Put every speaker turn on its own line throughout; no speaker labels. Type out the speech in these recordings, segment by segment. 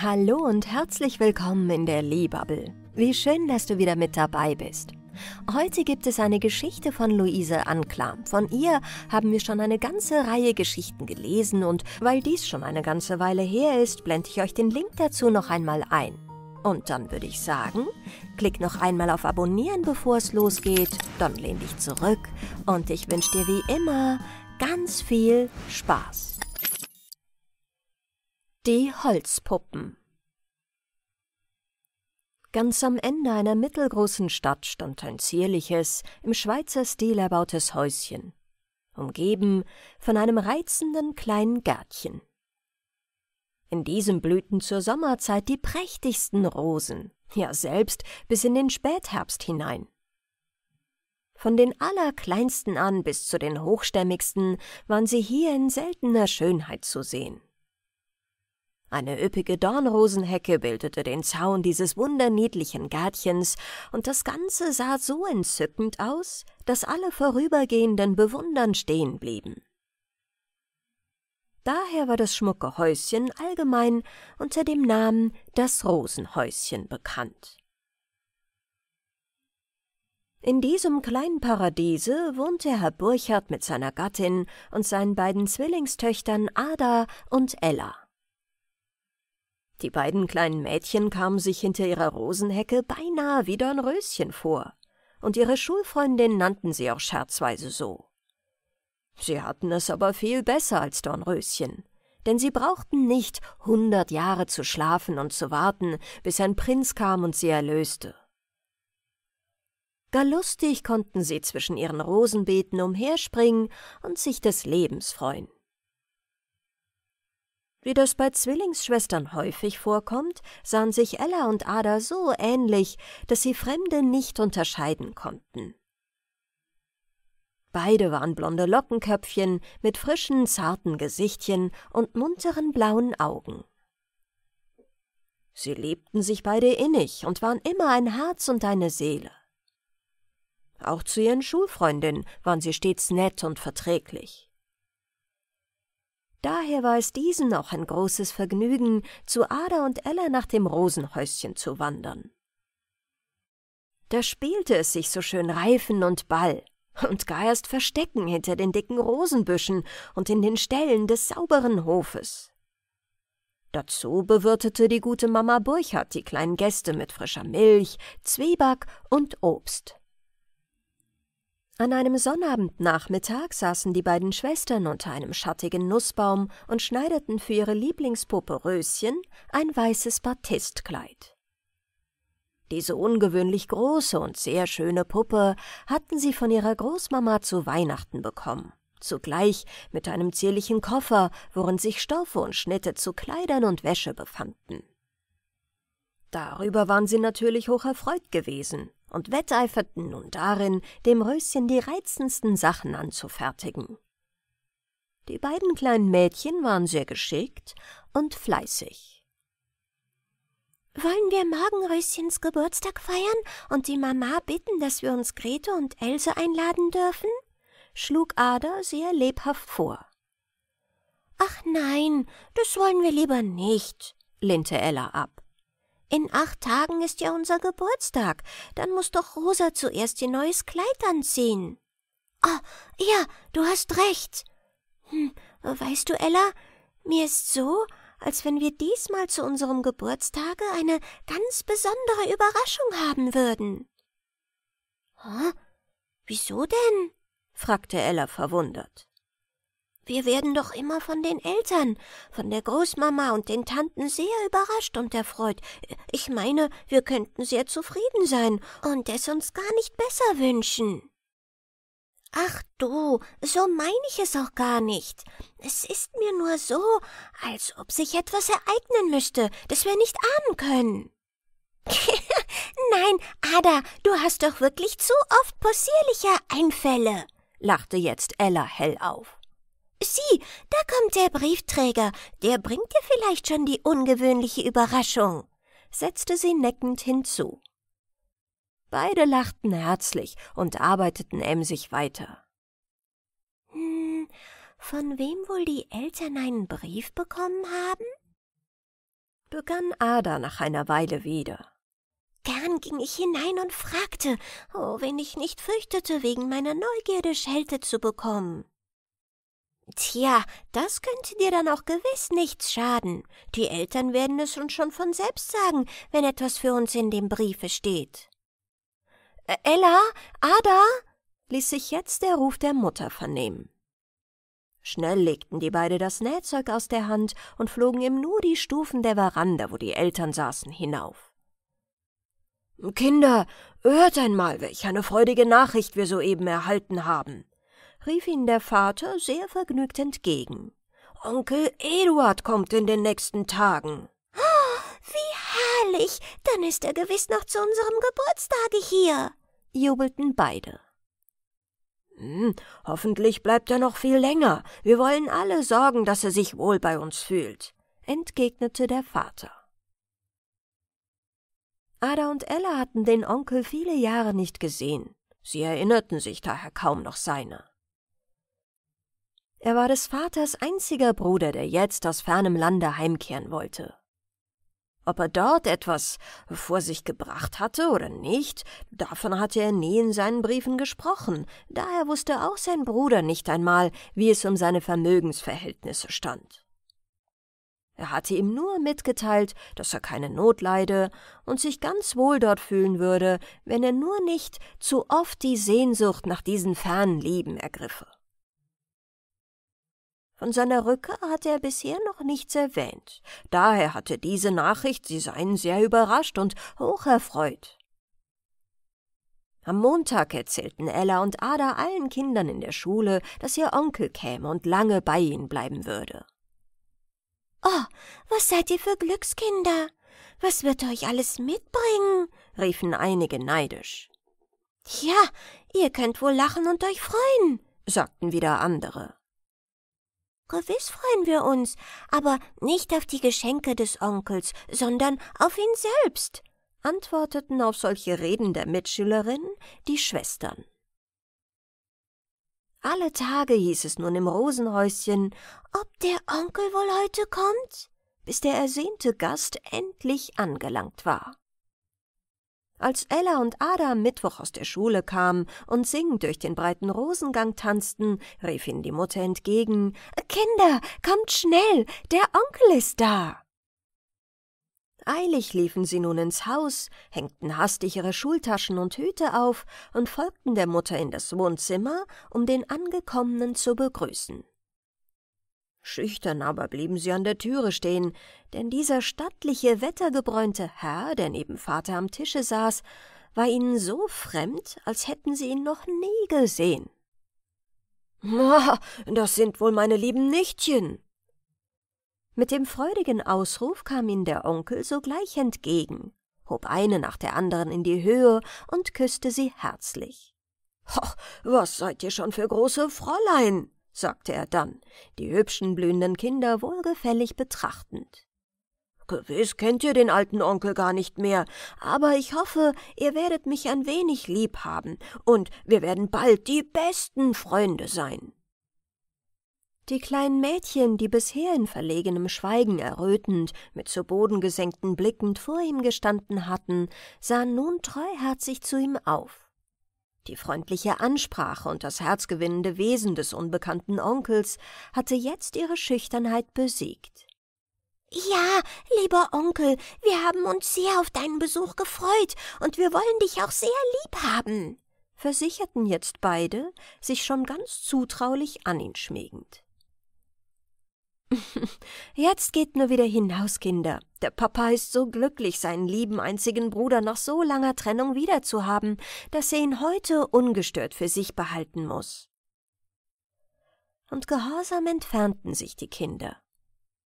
Hallo und herzlich willkommen in der Liebabel. Wie schön, dass du wieder mit dabei bist. Heute gibt es eine Geschichte von Luise Anklam. Von ihr haben wir schon eine ganze Reihe Geschichten gelesen und weil dies schon eine ganze Weile her ist, blende ich euch den Link dazu noch einmal ein. Und dann würde ich sagen, klick noch einmal auf Abonnieren, bevor es losgeht, dann lehn dich zurück und ich wünsche dir wie immer ganz viel Spaß. Die Holzpuppen Ganz am Ende einer mittelgroßen Stadt stand ein zierliches, im Schweizer Stil erbautes Häuschen, umgeben von einem reizenden kleinen Gärtchen. In diesem blühten zur Sommerzeit die prächtigsten Rosen, ja selbst bis in den Spätherbst hinein. Von den allerkleinsten an bis zu den hochstämmigsten waren sie hier in seltener Schönheit zu sehen. Eine üppige Dornrosenhecke bildete den Zaun dieses wunderniedlichen Gärtchens, und das Ganze sah so entzückend aus, dass alle Vorübergehenden bewundernd stehen blieben. Daher war das schmucke Häuschen allgemein unter dem Namen das Rosenhäuschen bekannt. In diesem kleinen Paradiese wohnte Herr Burchard mit seiner Gattin und seinen beiden Zwillingstöchtern Ada und Ella. Die beiden kleinen Mädchen kamen sich hinter ihrer Rosenhecke beinahe wie Dornröschen vor, und ihre Schulfreundin nannten sie auch scherzweise so. Sie hatten es aber viel besser als Dornröschen, denn sie brauchten nicht hundert Jahre zu schlafen und zu warten, bis ein Prinz kam und sie erlöste. Gar lustig konnten sie zwischen ihren Rosenbeeten umherspringen und sich des Lebens freuen. Wie das bei Zwillingsschwestern häufig vorkommt, sahen sich Ella und Ada so ähnlich, dass sie Fremde nicht unterscheiden konnten. Beide waren blonde Lockenköpfchen mit frischen, zarten Gesichtchen und munteren blauen Augen. Sie liebten sich beide innig und waren immer ein Herz und eine Seele. Auch zu ihren Schulfreundinnen waren sie stets nett und verträglich. Daher war es diesen auch ein großes Vergnügen, zu Ada und Ella nach dem Rosenhäuschen zu wandern. Da spielte es sich so schön Reifen und Ball und gar erst Verstecken hinter den dicken Rosenbüschen und in den Ställen des sauberen Hofes. Dazu bewirtete die gute Mama Burchard die kleinen Gäste mit frischer Milch, Zwieback und Obst. An einem Sonnabendnachmittag saßen die beiden Schwestern unter einem schattigen Nussbaum und schneideten für ihre Lieblingspuppe Röschen ein weißes Batistkleid. Diese ungewöhnlich große und sehr schöne Puppe hatten sie von ihrer Großmama zu Weihnachten bekommen, zugleich mit einem zierlichen Koffer, worin sich Stoffe und Schnitte zu Kleidern und Wäsche befanden. Darüber waren sie natürlich hoch erfreut gewesen, und wetteiferten nun darin, dem Röschen die reizendsten Sachen anzufertigen. Die beiden kleinen Mädchen waren sehr geschickt und fleißig. Wollen wir morgen Röschens Geburtstag feiern und die Mama bitten, dass wir uns Grete und Else einladen dürfen? schlug Ada sehr lebhaft vor. Ach nein, das wollen wir lieber nicht, lehnte Ella ab. In acht Tagen ist ja unser Geburtstag. Dann muss doch Rosa zuerst ihr neues Kleid anziehen. Ah, ja, du hast recht. Hm, weißt du, Ella, mir ist so, als wenn wir diesmal zu unserem Geburtstage eine ganz besondere Überraschung haben würden. Hä? Wieso denn? fragte Ella verwundert. Wir werden doch immer von den Eltern, von der Großmama und den Tanten sehr überrascht und erfreut. Ich meine, wir könnten sehr zufrieden sein und es uns gar nicht besser wünschen. Ach du, so meine ich es auch gar nicht. Es ist mir nur so, als ob sich etwas ereignen müsste, das wir nicht ahnen können. Nein, Ada, du hast doch wirklich zu oft possierliche Einfälle, lachte jetzt Ella hell auf. Sieh, da kommt der Briefträger, der bringt dir vielleicht schon die ungewöhnliche Überraschung, setzte sie neckend hinzu. Beide lachten herzlich und arbeiteten emsig weiter. Hm, von wem wohl die Eltern einen Brief bekommen haben? begann Ada nach einer Weile wieder. Gern ging ich hinein und fragte, oh, wenn ich nicht fürchtete, wegen meiner Neugierde Schelte zu bekommen. Tja, das könnte dir dann auch gewiss nichts schaden. Die Eltern werden es uns schon von selbst sagen, wenn etwas für uns in dem Briefe steht. Äh, Ella, Ada, ließ sich jetzt der Ruf der Mutter vernehmen. Schnell legten die beiden das Nähzeug aus der Hand und flogen im Nu die Stufen der Veranda, wo die Eltern saßen, hinauf. Kinder, hört einmal, welch eine freudige Nachricht wir soeben erhalten haben, rief ihnen der Vater sehr vergnügt entgegen. Onkel Eduard kommt in den nächsten Tagen. Oh, wie herrlich! Dann ist er gewiss noch zu unserem Geburtstage hier, jubelten beide. Hm, hoffentlich bleibt er noch viel länger. Wir wollen alle sorgen, dass er sich wohl bei uns fühlt, entgegnete der Vater. Ada und Ella hatten den Onkel viele Jahre nicht gesehen. Sie erinnerten sich daher kaum noch seiner. Er war des Vaters einziger Bruder, der jetzt aus fernem Lande heimkehren wollte. Ob er dort etwas vor sich gebracht hatte oder nicht, davon hatte er nie in seinen Briefen gesprochen, daher wusste auch sein Bruder nicht einmal, wie es um seine Vermögensverhältnisse stand. Er hatte ihm nur mitgeteilt, dass er keine Not leide und sich ganz wohl dort fühlen würde, wenn er nur nicht zu oft die Sehnsucht nach diesen fernen Lieben ergriffe. Von seiner Rückkehr hatte er bisher noch nichts erwähnt. Daher hatte diese Nachricht sie seien sehr überrascht und hoch erfreut. Am Montag erzählten Ella und Ada allen Kindern in der Schule, dass ihr Onkel käme und lange bei ihnen bleiben würde. Oh, was seid ihr für Glückskinder! Was wird euch alles mitbringen? riefen einige neidisch. Ja, ihr könnt wohl lachen und euch freuen, sagten wieder andere. Gewiss freuen wir uns, aber nicht auf die Geschenke des Onkels, sondern auf ihn selbst, antworteten auf solche Reden der Mitschülerinnen die Schwestern. Alle Tage hieß es nun im Rosenhäuschen, ob der Onkel wohl heute kommt, bis der ersehnte Gast endlich angelangt war. Als Ella und Ada Mittwoch aus der Schule kamen und singend durch den breiten Rosengang tanzten, rief ihnen die Mutter entgegen Kinder, kommt schnell, der Onkel ist da. Eilig liefen sie nun ins Haus, hängten hastig ihre Schultaschen und Hüte auf und folgten der Mutter in das Wohnzimmer, um den Angekommenen zu begrüßen. Schüchtern aber blieben sie an der Türe stehen, denn dieser stattliche, wettergebräunte Herr, der neben Vater am Tische saß, war ihnen so fremd, als hätten sie ihn noch nie gesehen. Ma, ah, das sind wohl meine lieben Nichtchen. Mit dem freudigen Ausruf kam ihnen der Onkel sogleich entgegen, hob eine nach der anderen in die Höhe und küßte sie herzlich. Hoch, was seid ihr schon für große Fräulein? sagte er dann, die hübschen blühenden Kinder wohlgefällig betrachtend. Gewiss kennt ihr den alten Onkel gar nicht mehr, aber ich hoffe, ihr werdet mich ein wenig lieb haben, und wir werden bald die besten Freunde sein. Die kleinen Mädchen, die bisher in verlegenem Schweigen errötend, mit zu Boden gesenkten Blicken vor ihm gestanden hatten, sahen nun treuherzig zu ihm auf. Die freundliche Ansprache und das herzgewinnende Wesen des unbekannten Onkels hatte jetzt ihre Schüchternheit besiegt. Ja, lieber Onkel, wir haben uns sehr auf deinen Besuch gefreut und wir wollen dich auch sehr lieb haben, versicherten jetzt beide, sich schon ganz zutraulich an ihn schmiegend. Jetzt geht nur wieder hinaus, Kinder. Der Papa ist so glücklich, seinen lieben einzigen Bruder nach so langer Trennung wiederzuhaben, dass er ihn heute ungestört für sich behalten muss. Und gehorsam entfernten sich die Kinder.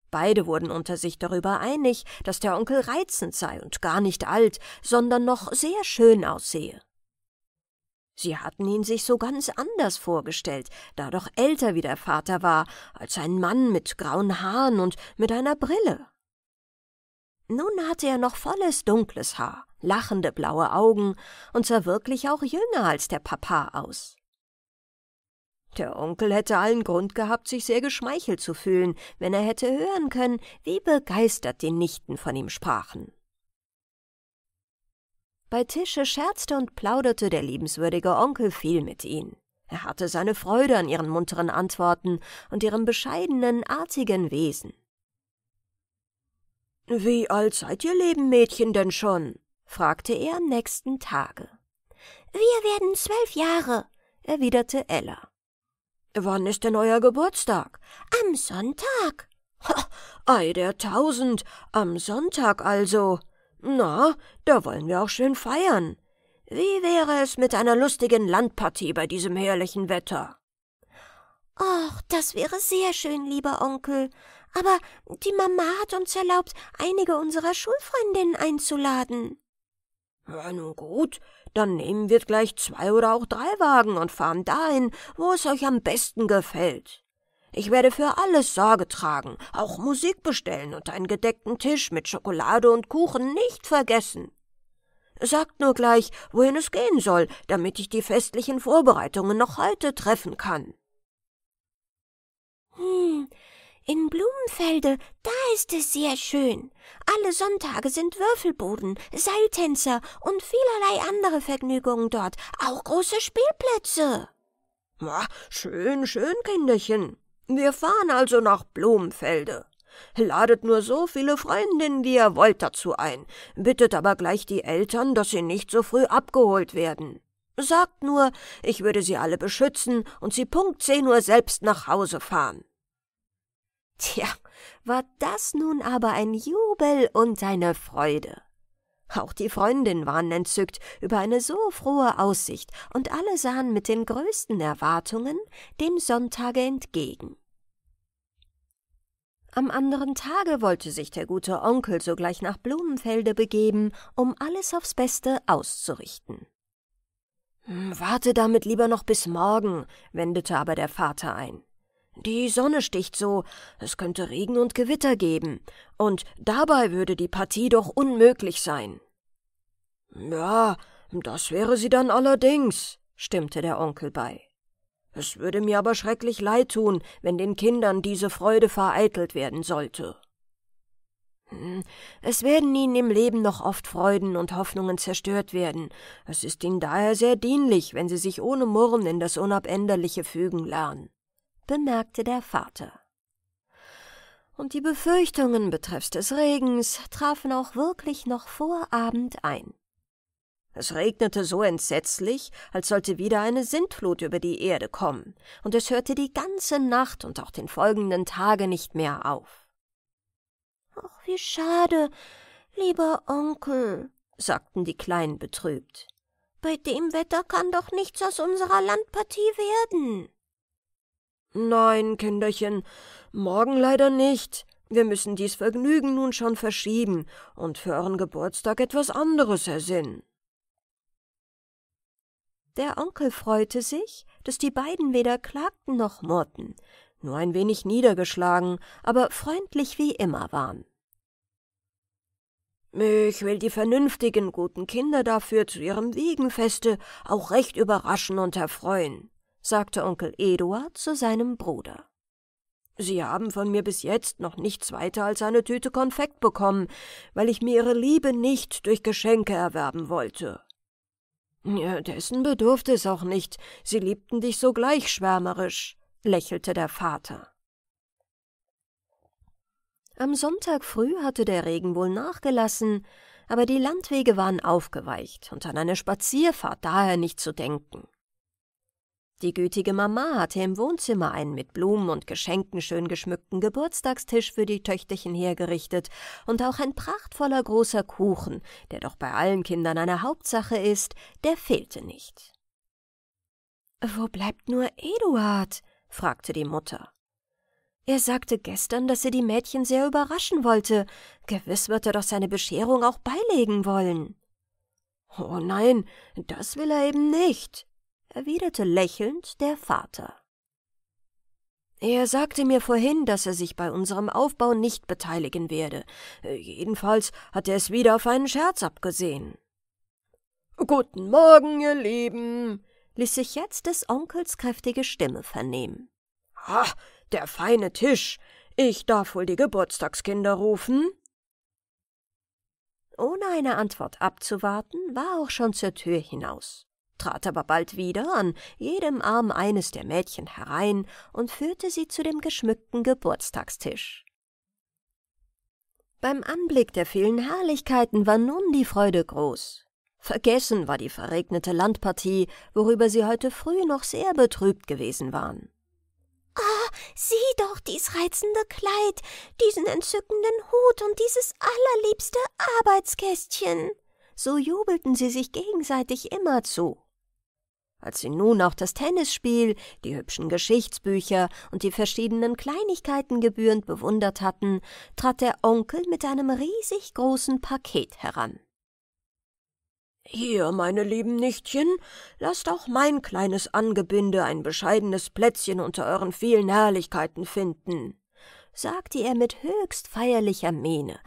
Beide wurden unter sich darüber einig, dass der Onkel reizend sei und gar nicht alt, sondern noch sehr schön aussehe. Sie hatten ihn sich so ganz anders vorgestellt, da doch älter wie der Vater war, als ein Mann mit grauen Haaren und mit einer Brille. Nun hatte er noch volles dunkles Haar, lachende blaue Augen und sah wirklich auch jünger als der Papa aus. Der Onkel hätte allen Grund gehabt, sich sehr geschmeichelt zu fühlen, wenn er hätte hören können, wie begeistert die Nichten von ihm sprachen. Bei Tische scherzte und plauderte der liebenswürdige Onkel viel mit ihnen. Er hatte seine Freude an ihren munteren Antworten und ihrem bescheidenen, artigen Wesen. Wie alt seid ihr leben, Mädchen, denn schon? fragte er am nächsten Tage. Wir werden zwölf Jahre, erwiderte Ella. Wann ist denn euer Geburtstag? Am Sonntag. Ha, ei der Tausend, am Sonntag also. Na, da wollen wir auch schön feiern. Wie wäre es mit einer lustigen Landpartie bei diesem herrlichen Wetter? Ach, das wäre sehr schön, lieber Onkel. Aber die Mama hat uns erlaubt, einige unserer Schulfreundinnen einzuladen. Ja, nun gut, dann nehmen wir gleich zwei oder auch drei Wagen und fahren dahin, wo es euch am besten gefällt. Ich werde für alles Sorge tragen, auch Musik bestellen und einen gedeckten Tisch mit Schokolade und Kuchen nicht vergessen. Sagt nur gleich, wohin es gehen soll, damit ich die festlichen Vorbereitungen noch heute treffen kann. Hm, in Blumenfelde, da ist es sehr schön. Alle Sonntage sind Würfelboden, Seiltänzer und vielerlei andere Vergnügungen dort, auch große Spielplätze. Na, schön, schön, Kinderchen, wir fahren also nach Blumenfelde. Ladet nur so viele Freundinnen, wie ihr wollt, dazu ein, bittet aber gleich die Eltern, dass sie nicht so früh abgeholt werden. Sagt nur, ich würde sie alle beschützen und sie Punkt 10 Uhr selbst nach Hause fahren. Tja, war das nun aber ein Jubel und eine Freude. Auch die Freundin waren entzückt über eine so frohe Aussicht, und alle sahen mit den größten Erwartungen dem Sonntage entgegen. Am anderen Tage wollte sich der gute Onkel sogleich nach Blumenfelde begeben, um alles aufs Beste auszurichten. Hm, warte damit lieber noch bis morgen, wendete aber der Vater ein. Die Sonne sticht so, es könnte Regen und Gewitter geben, und dabei würde die Partie doch unmöglich sein. Ja, das wäre sie dann allerdings, stimmte der Onkel bei. Es würde mir aber schrecklich leid tun, wenn den Kindern diese Freude vereitelt werden sollte. Hm, es werden ihnen im Leben noch oft Freuden und Hoffnungen zerstört werden. Es ist ihnen daher sehr dienlich, wenn sie sich ohne Murren in das Unabänderliche fügen lernen bemerkte der Vater. Und die Befürchtungen betreffs des Regens trafen auch wirklich noch vor Abend ein. Es regnete so entsetzlich, als sollte wieder eine Sintflut über die Erde kommen, und es hörte die ganze Nacht und auch den folgenden Tage nicht mehr auf. Ach, wie schade, lieber Onkel, sagten die Kleinen betrübt. Bei dem Wetter kann doch nichts aus unserer Landpartie werden. Nein, Kinderchen, morgen leider nicht. Wir müssen dies Vergnügen nun schon verschieben und für euren Geburtstag etwas anderes ersinnen. Der Onkel freute sich, dass die beiden weder klagten noch murrten, nur ein wenig niedergeschlagen, aber freundlich wie immer waren. Ich will die vernünftigen, guten Kinder dafür zu ihrem Wiegenfeste auch recht überraschen und erfreuen, sagte Onkel Eduard zu seinem Bruder. Sie haben von mir bis jetzt noch nichts weiter als eine Tüte Konfekt bekommen, weil ich mir Ihre Liebe nicht durch Geschenke erwerben wollte. Ja, dessen bedurfte es auch nicht, Sie liebten dich so gleich schwärmerisch, lächelte der Vater. Am Sonntag früh hatte der Regen wohl nachgelassen, aber die Landwege waren aufgeweicht und an eine Spazierfahrt daher nicht zu denken. Die gütige Mama hatte im Wohnzimmer einen mit Blumen und Geschenken schön geschmückten Geburtstagstisch für die Töchterchen hergerichtet und auch ein prachtvoller großer Kuchen, der doch bei allen Kindern eine Hauptsache ist, der fehlte nicht. Wo bleibt nur Eduard? fragte die Mutter. Er sagte gestern, dass er die Mädchen sehr überraschen wollte. Gewiss wird er doch seine Bescherung auch beilegen wollen. Oh nein, das will er eben nicht, erwiderte lächelnd der Vater. Er sagte mir vorhin, dass er sich bei unserem Aufbau nicht beteiligen werde. Äh, jedenfalls hat er es wieder auf einen Scherz abgesehen. Guten Morgen, ihr Lieben, ließ sich jetzt des Onkels kräftige Stimme vernehmen. Ah, der feine Tisch. Ich darf wohl die Geburtstagskinder rufen. Ohne eine Antwort abzuwarten, war auch schon zur Tür hinaus trat aber bald wieder an jedem Arm eines der Mädchen herein und führte sie zu dem geschmückten Geburtstagstisch. Beim Anblick der vielen Herrlichkeiten war nun die Freude groß. Vergessen war die verregnete Landpartie, worüber sie heute früh noch sehr betrübt gewesen waren. Ah, oh, sieh doch dies reizende Kleid, diesen entzückenden Hut und dieses allerliebste Arbeitskästchen! So jubelten sie sich gegenseitig immer zu. Als sie nun auch das Tennisspiel, die hübschen Geschichtsbücher und die verschiedenen Kleinigkeiten gebührend bewundert hatten, trat der Onkel mit einem riesig großen Paket heran. Hier, meine lieben Nichtchen, lasst auch mein kleines Angebinde ein bescheidenes Plätzchen unter euren vielen Herrlichkeiten finden, sagte er mit höchst feierlicher Miene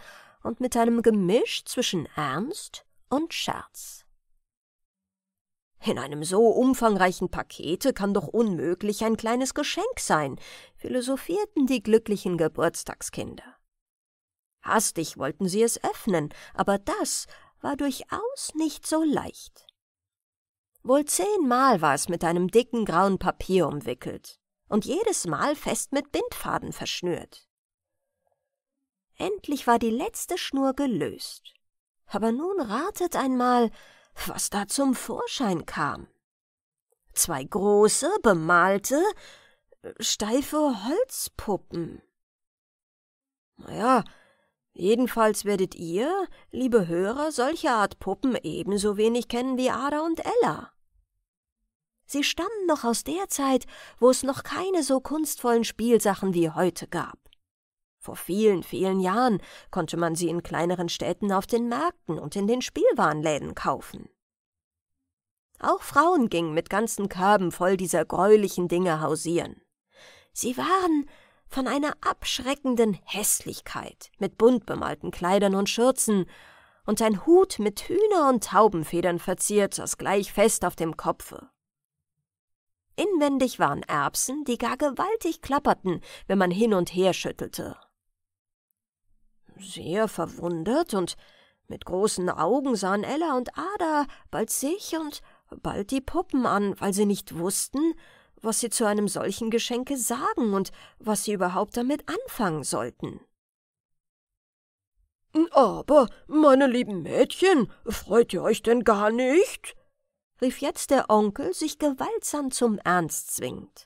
und mit einem Gemisch zwischen Ernst und Scherz. In einem so umfangreichen Pakete kann doch unmöglich ein kleines Geschenk sein, philosophierten die glücklichen Geburtstagskinder. Hastig wollten sie es öffnen, aber das war durchaus nicht so leicht. Wohl zehnmal war es mit einem dicken grauen Papier umwickelt und jedes Mal fest mit Bindfaden verschnürt. Endlich war die letzte Schnur gelöst. Aber nun ratet einmal, was da zum Vorschein kam. Zwei große, bemalte, steife Holzpuppen. Naja, jedenfalls werdet ihr, liebe Hörer, solche Art Puppen ebenso wenig kennen wie Ada und Ella. Sie stammen noch aus der Zeit, wo es noch keine so kunstvollen Spielsachen wie heute gab. Vor vielen, vielen Jahren konnte man sie in kleineren Städten auf den Märkten und in den Spielwarenläden kaufen. Auch Frauen gingen mit ganzen Körben voll dieser greulichen Dinge hausieren. Sie waren von einer abschreckenden Hässlichkeit, mit bunt bemalten Kleidern und Schürzen und ein Hut mit Hühner- und Taubenfedern verziert, das gleich fest auf dem Kopfe. Inwendig waren Erbsen, die gar gewaltig klapperten, wenn man hin und her schüttelte. Sehr verwundert und mit großen Augen sahen Ella und Ada bald sich und bald die Puppen an, weil sie nicht wussten, was sie zu einem solchen Geschenke sagen und was sie überhaupt damit anfangen sollten. Aber, meine lieben Mädchen, freut ihr euch denn gar nicht? rief jetzt der Onkel, sich gewaltsam zum Ernst zwingend.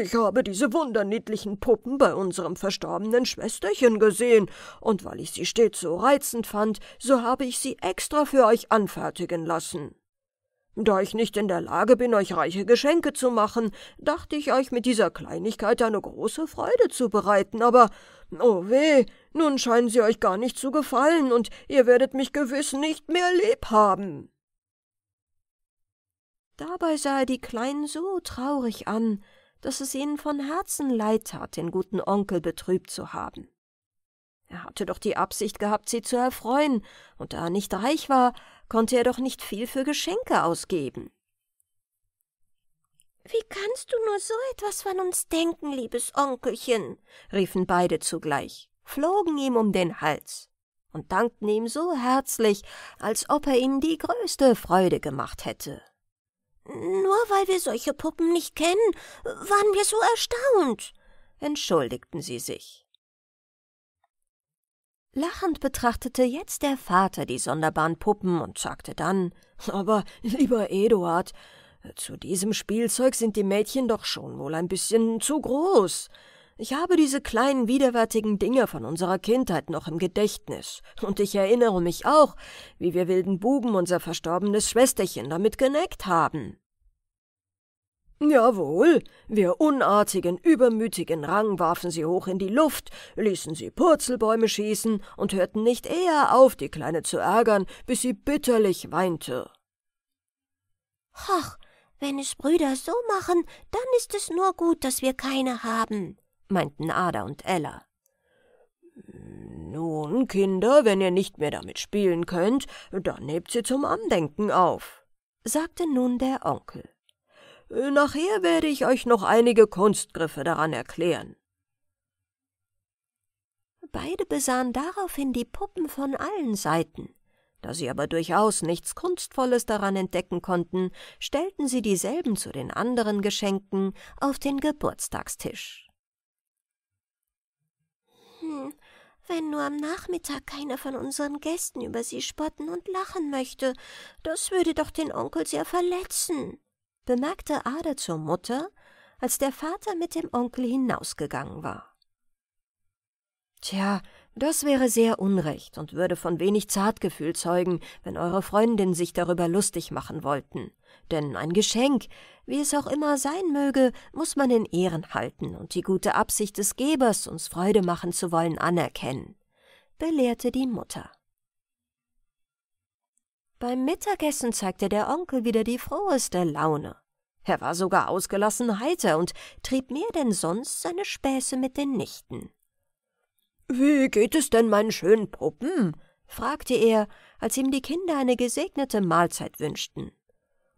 Ich habe diese wunderniedlichen Puppen bei unserem verstorbenen Schwesterchen gesehen, und weil ich sie stets so reizend fand, so habe ich sie extra für euch anfertigen lassen. Da ich nicht in der Lage bin, euch reiche Geschenke zu machen, dachte ich euch mit dieser Kleinigkeit eine große Freude zu bereiten, aber oh weh, nun scheinen sie euch gar nicht zu gefallen, und ihr werdet mich gewiss nicht mehr lieb haben. Dabei sah er die Kleinen so traurig an, dass es ihnen von Herzen leid tat, den guten Onkel betrübt zu haben. Er hatte doch die Absicht gehabt, sie zu erfreuen, und da er nicht reich war, konnte er doch nicht viel für Geschenke ausgeben. Wie kannst du nur so etwas von uns denken, liebes Onkelchen? riefen beide zugleich, flogen ihm um den Hals und dankten ihm so herzlich, als ob er ihnen die größte Freude gemacht hätte. Nur weil wir solche Puppen nicht kennen, waren wir so erstaunt, entschuldigten sie sich. Lachend betrachtete jetzt der Vater die sonderbaren Puppen und sagte dann Aber, lieber Eduard, zu diesem Spielzeug sind die Mädchen doch schon wohl ein bisschen zu groß. Ich habe diese kleinen widerwärtigen Dinge von unserer Kindheit noch im Gedächtnis, und ich erinnere mich auch, wie wir wilden Buben unser verstorbenes Schwesterchen damit geneckt haben. Jawohl, wir unartigen, übermütigen Rang warfen sie hoch in die Luft, ließen sie Purzelbäume schießen und hörten nicht eher auf, die Kleine zu ärgern, bis sie bitterlich weinte. Hoch, wenn es Brüder so machen, dann ist es nur gut, dass wir keine haben, meinten Ada und Ella. Nun, Kinder, wenn ihr nicht mehr damit spielen könnt, dann nehmt sie zum Andenken auf, sagte nun der Onkel. Nachher werde ich euch noch einige Kunstgriffe daran erklären. Beide besahen daraufhin die Puppen von allen Seiten. Da sie aber durchaus nichts Kunstvolles daran entdecken konnten, stellten sie dieselben zu den anderen Geschenken auf den Geburtstagstisch. wenn nur am Nachmittag keiner von unseren Gästen über sie spotten und lachen möchte. Das würde doch den Onkel sehr verletzen, bemerkte Ada zur Mutter, als der Vater mit dem Onkel hinausgegangen war. Tja, das wäre sehr unrecht und würde von wenig Zartgefühl zeugen, wenn eure Freundin sich darüber lustig machen wollten. Denn ein Geschenk, wie es auch immer sein möge, muss man in Ehren halten und die gute Absicht des Gebers, uns Freude machen zu wollen, anerkennen, belehrte die Mutter. Beim Mittagessen zeigte der Onkel wieder die froheste Laune. Er war sogar ausgelassen heiter und trieb mehr denn sonst seine Späße mit den Nichten. Wie geht es denn meinen schönen Puppen? fragte er, als ihm die Kinder eine gesegnete Mahlzeit wünschten.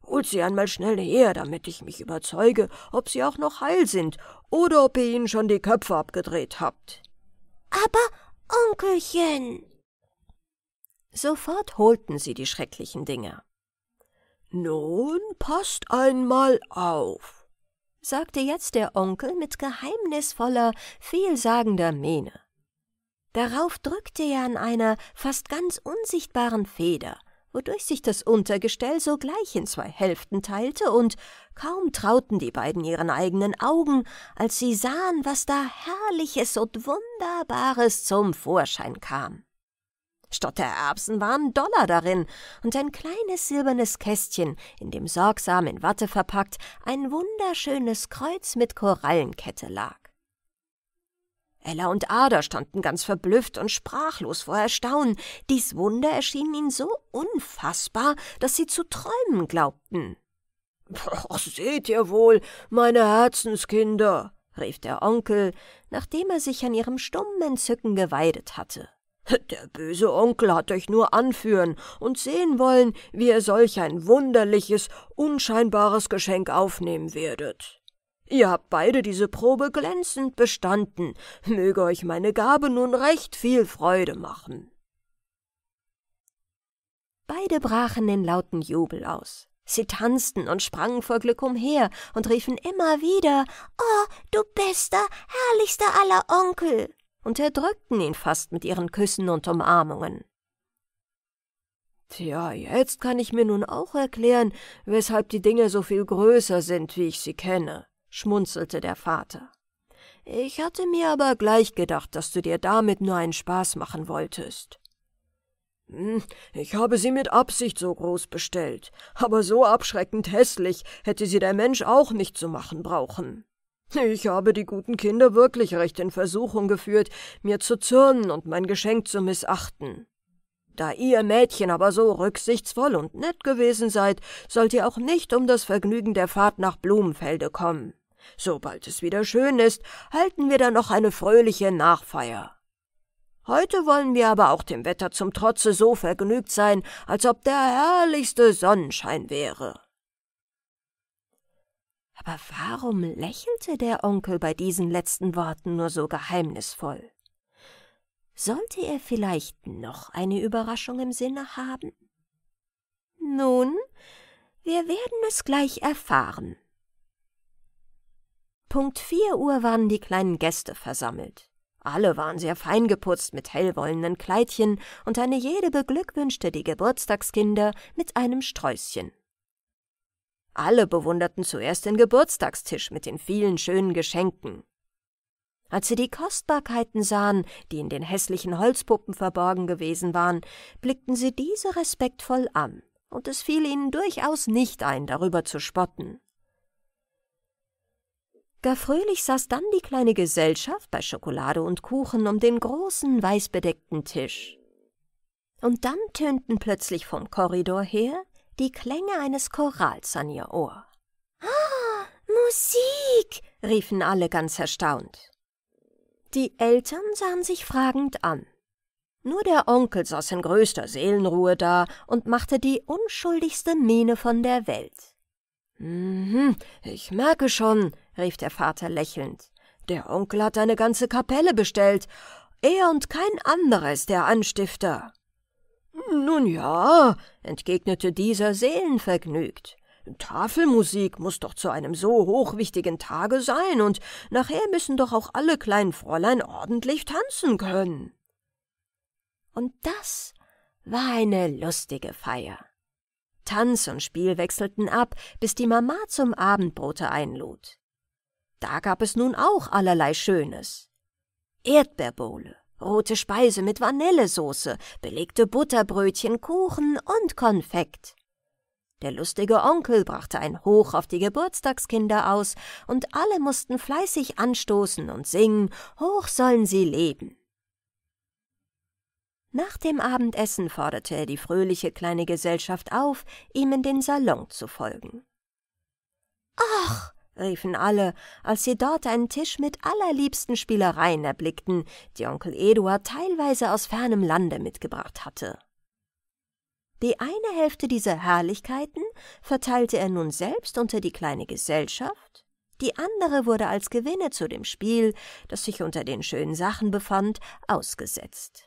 Holt sie einmal schnell her, damit ich mich überzeuge, ob sie auch noch heil sind oder ob ihr ihnen schon die Köpfe abgedreht habt. Aber, Onkelchen! Sofort holten sie die schrecklichen Dinger. Nun passt einmal auf, sagte jetzt der Onkel mit geheimnisvoller, vielsagender Miene. Darauf drückte er an einer fast ganz unsichtbaren Feder, wodurch sich das Untergestell sogleich in zwei Hälften teilte, und kaum trauten die beiden ihren eigenen Augen, als sie sahen, was da Herrliches und Wunderbares zum Vorschein kam. Statt der Erbsen waren Dollar darin und ein kleines silbernes Kästchen, in dem sorgsam in Watte verpackt ein wunderschönes Kreuz mit Korallenkette lag. Ella und Ada standen ganz verblüfft und sprachlos vor Erstaunen. Dies Wunder erschien ihnen so unfassbar, dass sie zu träumen glaubten. Ach, seht ihr wohl, meine Herzenskinder, rief der Onkel, nachdem er sich an ihrem stummen Entzücken geweidet hatte. Der böse Onkel hat euch nur anführen und sehen wollen, wie ihr solch ein wunderliches, unscheinbares Geschenk aufnehmen werdet. Ihr habt beide diese Probe glänzend bestanden. Möge euch meine Gabe nun recht viel Freude machen. Beide brachen in lauten Jubel aus. Sie tanzten und sprangen vor Glück umher und riefen immer wieder Oh, du bester, herrlichster aller Onkel. und erdrückten ihn fast mit ihren Küssen und Umarmungen. Tja, jetzt kann ich mir nun auch erklären, weshalb die Dinge so viel größer sind, wie ich sie kenne, schmunzelte der Vater. Ich hatte mir aber gleich gedacht, dass du dir damit nur einen Spaß machen wolltest. Hm, ich habe sie mit Absicht so groß bestellt, aber so abschreckend hässlich hätte sie der Mensch auch nicht zu machen brauchen. Ich habe die guten Kinder wirklich recht in Versuchung geführt, mir zu zürnen und mein Geschenk zu missachten. Da ihr Mädchen aber so rücksichtsvoll und nett gewesen seid, sollt ihr auch nicht um das Vergnügen der Fahrt nach Blumenfelde kommen. Sobald es wieder schön ist, halten wir dann noch eine fröhliche Nachfeier. Heute wollen wir aber auch dem Wetter zum Trotze so vergnügt sein, als ob der herrlichste Sonnenschein wäre. Aber warum lächelte der Onkel bei diesen letzten Worten nur so geheimnisvoll? Sollte er vielleicht noch eine Überraschung im Sinne haben? Nun, wir werden es gleich erfahren. Punkt vier Uhr waren die kleinen Gäste versammelt. Alle waren sehr fein geputzt mit hellwollenen Kleidchen und eine jede beglückwünschte die Geburtstagskinder mit einem Sträußchen. Alle bewunderten zuerst den Geburtstagstisch mit den vielen schönen Geschenken. Als sie die Kostbarkeiten sahen, die in den hässlichen Holzpuppen verborgen gewesen waren, blickten sie diese respektvoll an, und es fiel ihnen durchaus nicht ein, darüber zu spotten. Gar fröhlich saß dann die kleine Gesellschaft bei Schokolade und Kuchen um den großen, weißbedeckten Tisch. Und dann tönten plötzlich vom Korridor her die Klänge eines Chorals an ihr Ohr. Ah, Musik! riefen alle ganz erstaunt. Die Eltern sahen sich fragend an. Nur der Onkel saß in größter Seelenruhe da und machte die unschuldigste Miene von der Welt. Mhm, ich merke schon, rief der Vater lächelnd. Der Onkel hat eine ganze Kapelle bestellt. Er und kein anderer ist der Anstifter. Nun ja, entgegnete dieser seelenvergnügt. Tafelmusik muss doch zu einem so hochwichtigen Tage sein, und nachher müssen doch auch alle kleinen Fräulein ordentlich tanzen können. Und das war eine lustige Feier. Tanz und Spiel wechselten ab, bis die Mama zum Abendbrote einlud. Da gab es nun auch allerlei Schönes. Erdbeerbohle, rote Speise mit Vanillesoße, belegte Butterbrötchen, Kuchen und Konfekt. Der lustige Onkel brachte ein Hoch auf die Geburtstagskinder aus, und alle mussten fleißig anstoßen und singen, hoch sollen sie leben. Nach dem Abendessen forderte er die fröhliche kleine Gesellschaft auf, ihm in den Salon zu folgen. Ach, riefen alle, als sie dort einen Tisch mit allerliebsten Spielereien erblickten, die Onkel Eduard teilweise aus fernem Lande mitgebracht hatte. Die eine Hälfte dieser Herrlichkeiten verteilte er nun selbst unter die kleine Gesellschaft, die andere wurde als Gewinne zu dem Spiel, das sich unter den schönen Sachen befand, ausgesetzt.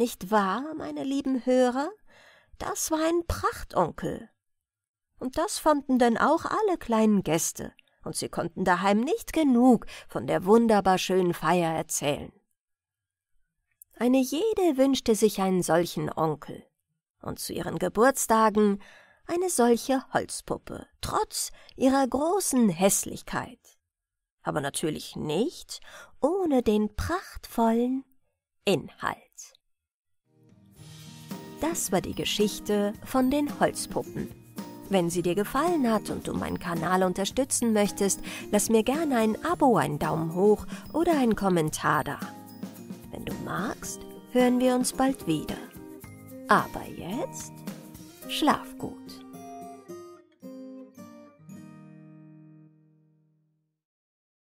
Nicht wahr, meine lieben Hörer? Das war ein Prachtonkel. Und das fanden denn auch alle kleinen Gäste, und sie konnten daheim nicht genug von der wunderbar schönen Feier erzählen. Eine jede wünschte sich einen solchen Onkel und zu ihren Geburtstagen eine solche Holzpuppe, trotz ihrer großen Hässlichkeit. Aber natürlich nicht ohne den prachtvollen Inhalt. Das war die Geschichte von den Holzpuppen. Wenn sie dir gefallen hat und du meinen Kanal unterstützen möchtest, lass mir gerne ein Abo, einen Daumen hoch oder einen Kommentar da. Wenn du magst, hören wir uns bald wieder. Aber jetzt schlaf gut.